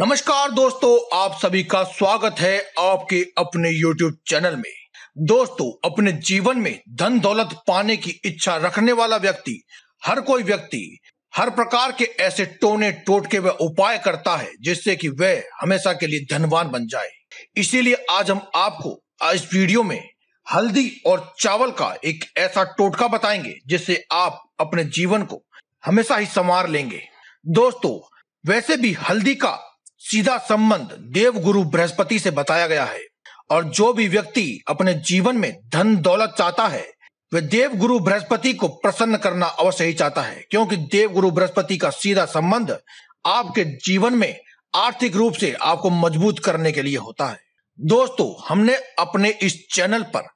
नमस्कार दोस्तों आप सभी का स्वागत है आपके अपने YouTube चैनल में दोस्तों अपने जीवन में धन दौलत पाने की इच्छा रखने वाला व्यक्ति हर कोई व्यक्ति हर प्रकार के ऐसे टोने टोटके व उपाय करता है जिससे कि वह हमेशा के लिए धनवान बन जाए इसीलिए आज हम आपको इस वीडियो में हल्दी और चावल का एक ऐसा टोटका बताएंगे जिससे आप अपने जीवन को हमेशा ही संवार लेंगे दोस्तों वैसे भी हल्दी का सीधा संबंध देव गुरु बृहस्पति से बताया गया है और जो भी व्यक्ति अपने जीवन में धन दौलत चाहता है वह गुरु बृहस्पति को प्रसन्न करना अवश्य ही चाहता है क्योंकि देव गुरु बृहस्पति का सीधा संबंध आपके जीवन में आर्थिक रूप से आपको मजबूत करने के लिए होता है दोस्तों हमने अपने इस चैनल पर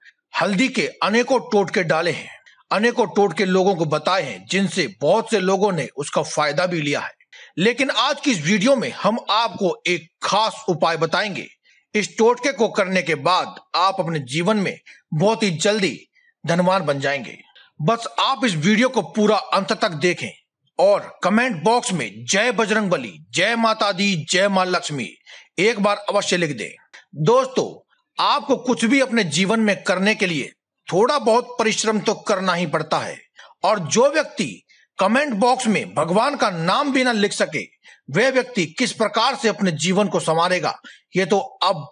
हल्दी के अनेकों टोटके डाले हैं अनेकों टोटके लोगों को बताए हैं जिनसे बहुत से लोगों ने उसका फायदा भी लिया है लेकिन आज की इस वीडियो में हम आपको एक खास उपाय बताएंगे इस टोटके को करने के बाद आप अपने जीवन में बहुत ही जल्दी धनवान बन जाएंगे बस आप इस वीडियो को पूरा अंत तक देखें और कमेंट बॉक्स में जय बजरंग बली जय माता दी जय मां लक्ष्मी एक बार अवश्य लिख दें दोस्तों आपको कुछ भी अपने जीवन में करने के लिए थोड़ा बहुत परिश्रम तो करना ही पड़ता है और जो व्यक्ति कमेंट बॉक्स में भगवान का नाम भी ना लिख सके वह व्यक्ति किस प्रकार से अपने जीवन को संवारेगा ये तो अब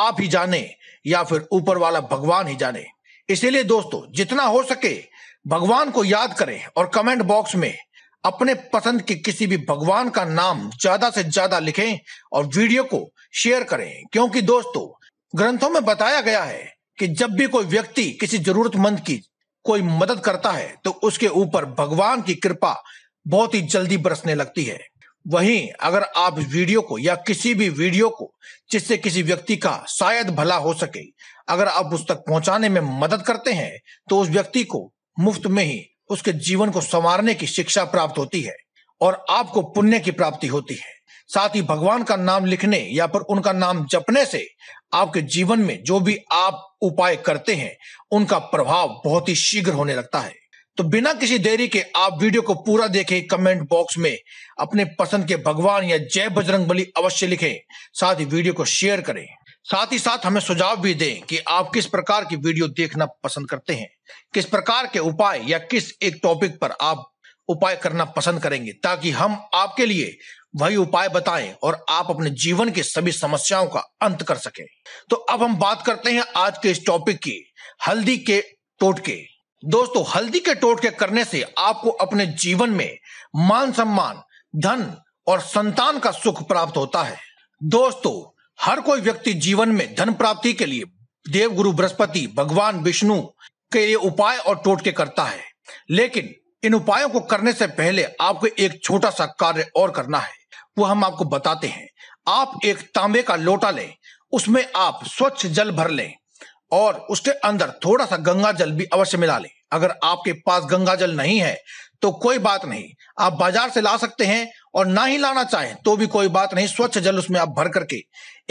आप ही जाने या फिर ऊपर वाला भगवान ही जाने इसीलिए दोस्तों जितना हो सके भगवान को याद करें और कमेंट बॉक्स में अपने पसंद के किसी भी भगवान का नाम ज्यादा से ज्यादा लिखें और वीडियो को शेयर करें क्योंकि दोस्तों ग्रंथों में बताया गया है कि जब भी कोई व्यक्ति किसी जरूरतमंद की कोई मदद करता है तो उसके ऊपर भगवान की कृपा बहुत ही जल्दी बरसने लगती है वहीं अगर आप वीडियो को या किसी भी वीडियो को जिससे किसी व्यक्ति का शायद भला हो सके अगर आप उस तक पहुंचाने में मदद करते हैं तो उस व्यक्ति को मुफ्त में ही उसके जीवन को संवारने की शिक्षा प्राप्त होती है और आपको पुण्य की प्राप्ति होती है साथ ही भगवान का नाम लिखने या फिर उनका नाम जपने से आपके जीवन में जो भी आप उपाय करते हैं उनका प्रभाव बहुत ही शीघ्र होने लगता है तो बिना किसी देरी के आप वीडियो को पूरा देखें कमेंट बॉक्स में अपने पसंद के भगवान या जय बजरंग बली अवश्य लिखें साथ ही वीडियो को शेयर करें साथ ही साथ हमें सुझाव भी दें कि आप किस प्रकार की वीडियो देखना पसंद करते हैं किस प्रकार के उपाय या किस एक टॉपिक पर आप उपाय करना पसंद करेंगे ताकि हम आपके लिए वही उपाय बताएं और आप अपने जीवन के सभी समस्याओं का अंत कर सके तो अब हम बात करते हैं आज के इस टॉपिक की हल्दी के टोटके दोस्तों हल्दी के टोटके करने से आपको अपने जीवन में मान सम्मान धन और संतान का सुख प्राप्त होता है दोस्तों हर कोई व्यक्ति जीवन में धन प्राप्ति के लिए देव गुरु बृहस्पति भगवान विष्णु के लिए उपाय और टोटके करता है लेकिन इन उपायों को करने से पहले आपको एक छोटा सा कार्य और करना है वो हम आपको बताते हैं आप एक तांबे का लोटा लें उसमें आप स्वच्छ जल भर लें और उसके अंदर थोड़ा सा गंगा जल भी अवश्य मिला लें अगर आपके पास गंगा जल नहीं है तो कोई बात नहीं आप बाजार से ला सकते हैं और ना ही लाना चाहें तो भी कोई बात नहीं स्वच्छ जल उसमें आप भर करके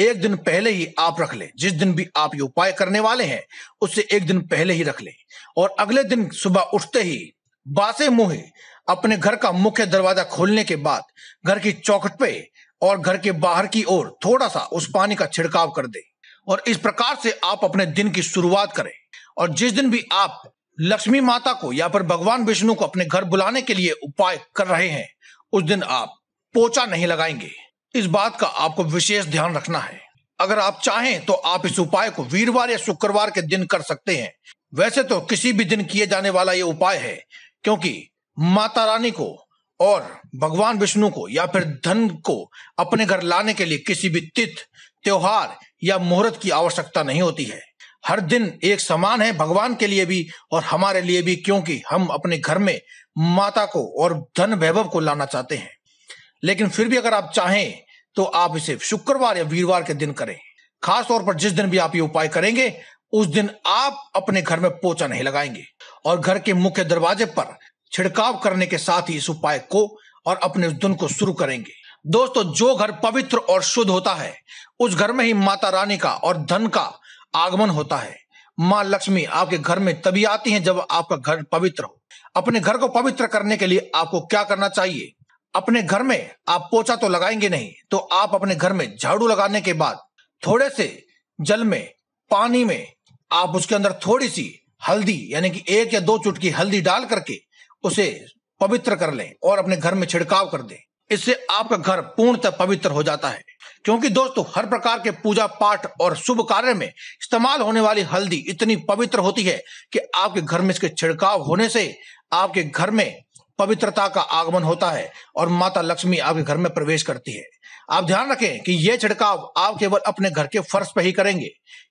एक दिन पहले ही आप रख लें जिस दिन भी आप ये उपाय करने वाले हैं उससे एक दिन पहले ही रख लें और अगले दिन सुबह उठते ही बासे मुहे अपने घर का मुख्य दरवाजा खोलने के बाद घर की चौखट पे और घर के बाहर की ओर थोड़ा सा उस पानी का छिड़काव कर दे और इस प्रकार से आप अपने दिन की शुरुआत करें और जिस दिन भी आप लक्ष्मी माता को या फिर भगवान विष्णु को अपने घर बुलाने के लिए उपाय कर रहे हैं उस दिन आप पोचा नहीं लगाएंगे इस बात का आपको विशेष ध्यान रखना है अगर आप चाहें तो आप इस उपाय को वीरवार या शुक्रवार के दिन कर सकते हैं वैसे तो किसी भी दिन किए जाने वाला ये उपाय है क्योंकि माता रानी को और भगवान विष्णु को या फिर धन को अपने घर लाने के लिए किसी भी तिथ त्योहार या मुहूर्त की आवश्यकता नहीं होती है हर दिन एक समान है भगवान के लिए भी और हमारे लिए भी क्योंकि हम अपने घर में माता को और धन वैभव को लाना चाहते हैं लेकिन फिर भी अगर आप चाहें तो आप इसे शुक्रवार या वीरवार के दिन करें खास तौर पर जिस दिन भी आप ये उपाय करेंगे उस दिन आप अपने घर में पोचा नहीं लगाएंगे और घर के मुख्य दरवाजे पर छिड़काव करने के साथ ही इस उपाय को और अपने उस दिन को शुरू करेंगे दोस्तों जो घर पवित्र और शुद्ध होता है उस घर में ही माता रानी का और धन का आगमन होता है माँ लक्ष्मी आपके घर में तभी आती हैं जब आपका घर पवित्र हो अपने घर को पवित्र करने के लिए आपको क्या करना चाहिए अपने घर में आप पोचा तो लगाएंगे नहीं तो आप अपने घर में झाड़ू लगाने के बाद थोड़े से जल में पानी में आप उसके अंदर थोड़ी सी हल्दी यानी कि एक या दो चुटकी हल्दी डाल करके उसे पवित्र कर लें और अपने घर में छिड़काव कर दें इससे आपका घर पूर्णतः पवित्र हो जाता है क्योंकि दोस्तों हर प्रकार के पूजा पाठ और शुभ कार्य में इस्तेमाल होने वाली हल्दी इतनी पवित्र होती है कि आपके घर में इसके छिड़काव होने से आपके घर में पवित्रता का आगमन होता है और माता लक्ष्मी आपके घर में प्रवेश करती है आप ध्यान रखें कि यह छिड़काव आप केवल अपने घर के फर्श पर ही करेंगे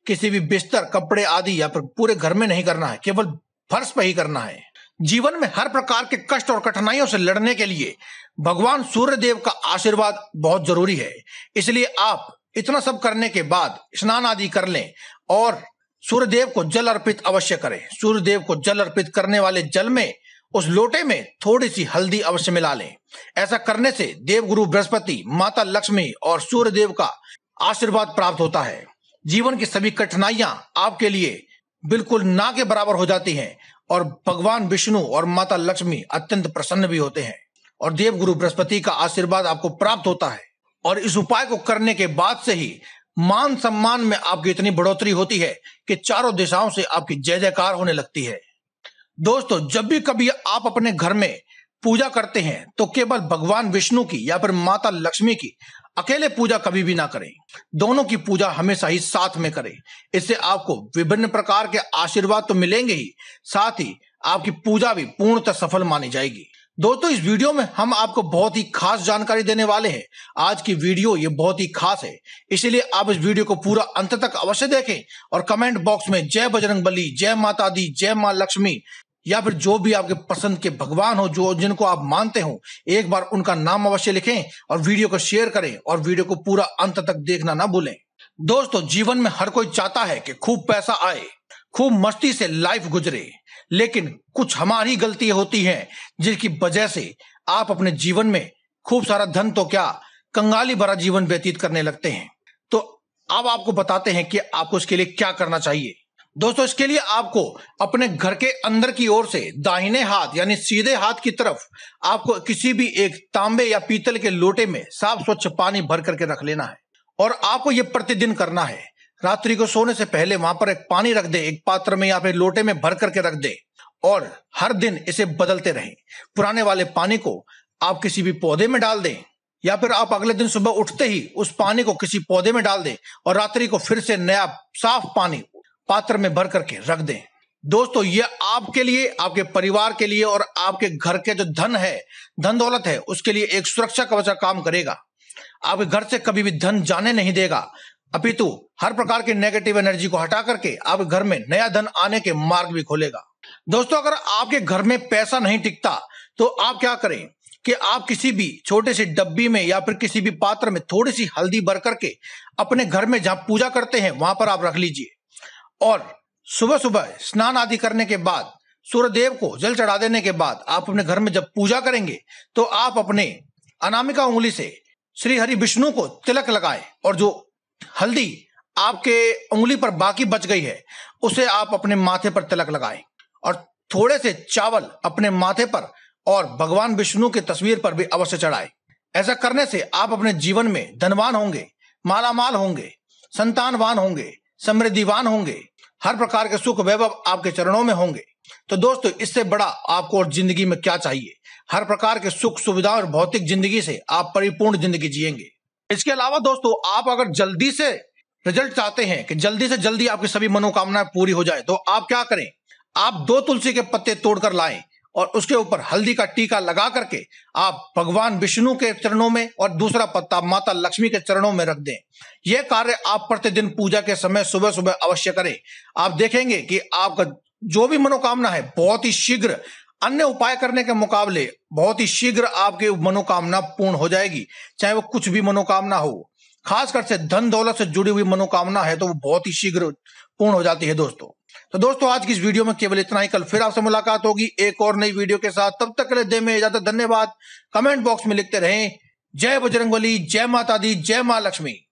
किसी भी बिस्तर कपड़े आदि या पूरे घर में नहीं करना है केवल फर्श पर ही करना है जीवन में हर प्रकार के कष्ट और कठिनाइयों से लड़ने के लिए भगवान सूर्य देव का आशीर्वाद बहुत जरूरी है इसलिए आप इतना सब करने के बाद स्नान आदि कर लें और सूर्य देव को जल अर्पित अवश्य करें सूर्य देव को जल अर्पित करने वाले जल में उस लोटे में थोड़ी सी हल्दी अवश्य मिला लें ऐसा करने से देवगुरु बृहस्पति माता लक्ष्मी और सूर्य देव का आशीर्वाद प्राप्त होता है जीवन की सभी कठिनाइयां आपके लिए बिल्कुल ना के बराबर हो जाती हैं और भगवान विष्णु और माता लक्ष्मी अत्यंत प्रसन्न भी होते हैं और देवगुरु बृहस्पति का आशीर्वाद आपको प्राप्त होता है और इस उपाय को करने के बाद से ही मान सम्मान में आपकी इतनी बढ़ोतरी होती है कि चारों दिशाओं से आपकी जय जयकार होने लगती है दोस्तों जब भी कभी आप अपने घर में पूजा करते हैं तो केवल भगवान विष्णु की या फिर माता लक्ष्मी की अकेले पूजा कभी भी ना करें दोनों की पूजा हमेशा ही साथ में करें इससे आपको विभिन्न प्रकार के आशीर्वाद तो मिलेंगे ही साथ ही आपकी पूजा भी पूर्णतः सफल मानी जाएगी दोस्तों इस वीडियो में हम आपको बहुत ही खास जानकारी देने वाले हैं आज की वीडियो ये बहुत ही खास है इसीलिए आप इस वीडियो को पूरा अंत तक अवश्य देखें और कमेंट बॉक्स में जय बजरंग बली जय माता दी जय माँ लक्ष्मी या फिर जो भी आपके पसंद के भगवान हो जो जिनको आप मानते हो एक बार उनका नाम अवश्य लिखें और वीडियो को शेयर करें और वीडियो को पूरा अंत तक देखना ना भूलें दोस्तों जीवन में हर कोई चाहता है कि खूब पैसा आए खूब मस्ती से लाइफ गुजरे लेकिन कुछ हमारी गलती होती है जिनकी वजह से आप अपने जीवन में खूब सारा धन तो क्या कंगाली भरा जीवन व्यतीत करने लगते हैं तो अब आपको बताते हैं कि आपको इसके लिए क्या करना चाहिए दोस्तों इसके लिए आपको अपने घर के अंदर की ओर से दाहिने हाथ यानी सीधे हाथ की तरफ आपको किसी भी एक तांबे या पीतल के लोटे में साफ स्वच्छ पानी भर करके रख लेना है और आपको ये प्रतिदिन करना है रात्रि को सोने से पहले वहां पर एक पानी रख दे एक पात्र में या फिर लोटे में भर करके रख दे और हर दिन इसे बदलते रहे पुराने वाले पानी को आप किसी भी पौधे में डाल दें या फिर आप अगले दिन सुबह उठते ही उस पानी को किसी पौधे में डाल दें और रात्रि को फिर से नया साफ पानी पात्र में भर करके रख दें दोस्तों ये आपके लिए आपके परिवार के लिए और आपके घर के जो धन है धन दौलत है उसके लिए एक सुरक्षा कवच का काम करेगा आपके घर से कभी भी धन जाने नहीं देगा अपितु हर प्रकार की नेगेटिव एनर्जी को हटा करके आपके घर में नया धन आने के मार्ग भी खोलेगा दोस्तों अगर आपके घर में पैसा नहीं टिकता तो आप क्या करें कि आप किसी भी छोटे से डब्बी में या फिर किसी भी पात्र में थोड़ी सी हल्दी भर करके अपने घर में जहां पूजा करते हैं वहां पर आप रख लीजिए और सुबह सुबह स्नान आदि करने के बाद सूर्यदेव को जल चढ़ा देने के बाद आप अपने घर में जब पूजा करेंगे तो आप अपने अनामिका उंगली से श्री हरि विष्णु को तिलक लगाएं और जो हल्दी आपके उंगली पर बाकी बच गई है उसे आप अपने माथे पर तिलक लगाएं और थोड़े से चावल अपने माथे पर और भगवान विष्णु की तस्वीर पर भी अवश्य चढ़ाएं ऐसा करने से आप अपने जीवन में धनवान होंगे मालामाल होंगे संतानवान होंगे समृद्धिवान होंगे हर प्रकार के सुख वैभव आपके चरणों में होंगे तो दोस्तों इससे बड़ा आपको और जिंदगी में क्या चाहिए हर प्रकार के सुख सुविधा और भौतिक जिंदगी से आप परिपूर्ण जिंदगी जिएंगे इसके अलावा दोस्तों आप अगर जल्दी से रिजल्ट चाहते हैं कि जल्दी से जल्दी आपकी सभी मनोकामनाएं पूरी हो जाए तो आप क्या करें आप दो तुलसी के पत्ते तोड़कर लाएं और उसके ऊपर हल्दी का टीका लगा करके आप भगवान विष्णु के चरणों में और दूसरा पत्ता माता लक्ष्मी के चरणों में रख दें यह कार्य आप प्रतिदिन पूजा के समय सुबह सुबह अवश्य करें आप देखेंगे कि आपका जो भी मनोकामना है बहुत ही शीघ्र अन्य उपाय करने के मुकाबले बहुत ही शीघ्र आपकी मनोकामना पूर्ण हो जाएगी चाहे वो कुछ भी मनोकामना हो खासकर से धन दौलत से जुड़ी हुई मनोकामना है तो वो बहुत ही शीघ्र पूर्ण हो जाती है दोस्तों तो दोस्तों आज की इस वीडियो में केवल इतना ही कल फिर आपसे मुलाकात होगी एक और नई वीडियो के साथ तब तक के लिए दे में इजाजत धन्यवाद कमेंट बॉक्स में लिखते रहें जय बजरंगबली जय माता दी जय माँ लक्ष्मी